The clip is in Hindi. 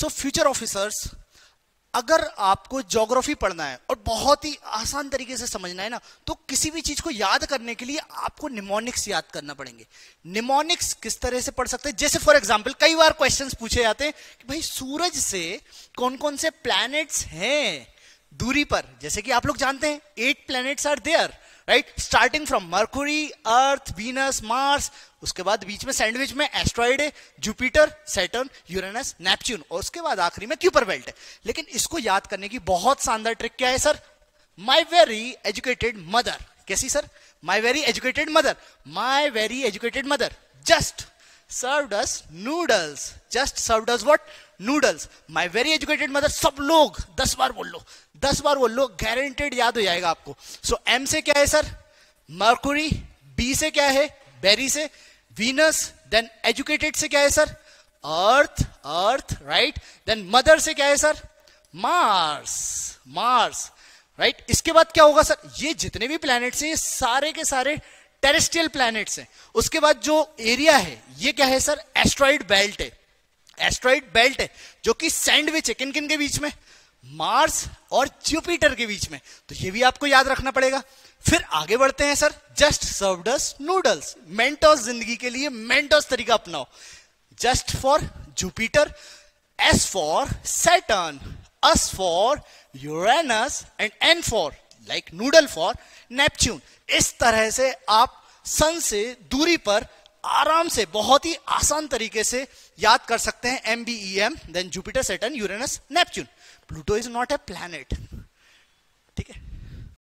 सो फ्यूचर ऑफिसर्स अगर आपको जोग्राफी पढ़ना है और बहुत ही आसान तरीके से समझना है ना तो किसी भी चीज को याद करने के लिए आपको निमोनिक्स याद करना पड़ेंगे निमोनिक्स किस तरह से पढ़ सकते हैं जैसे फॉर एग्जाम्पल कई बार क्वेश्चंस पूछे जाते हैं कि भाई सूरज से कौन कौन से प्लैनेट्स हैं दूरी पर जैसे कि आप लोग जानते हैं eight planets are there right starting from Mercury Earth Venus Mars उसके बाद बीच में सैंडविच में एस्ट्रॉइड है जुपिटर सैटर्न यूरेनस नेपच्यून और उसके बाद आखिरी में क्यूपर बेल्ट है लेकिन इसको याद करने की बहुत शानदार ट्रिक क्या है sir my very educated mother कैसी sir my very educated mother my very educated mother just served us noodles. Just served us what? Noodles my very educated mother सब लोग दस बार बोल लो दस बार बोल लो गारंटेड याद हो जाएगा आपको सो so, एम से क्या है सर मर्कुरी बी से क्या है बेरी से वीनस देन एजुकेटेड से क्या है sir Earth Earth right then mother से क्या है सर मार्स मार्स राइट इसके बाद क्या होगा सर ये जितने भी प्लैनेट्स हैं ये सारे के सारे टेरेस्ट्रियल प्लैनेट्स हैं उसके बाद जो एरिया है ये क्या है सर एस्ट्रॉइड बेल्ट है एस्ट्रॉइड बेल्ट है जो कि सैंडविच है किन किन के बीच में मार्स और जुपिटर के बीच में तो ये भी आपको याद रखना पड़ेगा फिर आगे बढ़ते हैं sir just served us noodles Mentos जिंदगी के लिए मेंटोस तरीका अपनाओ just for Jupiter S for Saturn S for Uranus and N for like noodle for Neptune इस तरह से आप सन से दूरी पर आराम से बहुत ही आसान तरीके से याद कर सकते हैं M B E M then Jupiter Saturn Uranus Neptune Pluto is not a planet ठीक है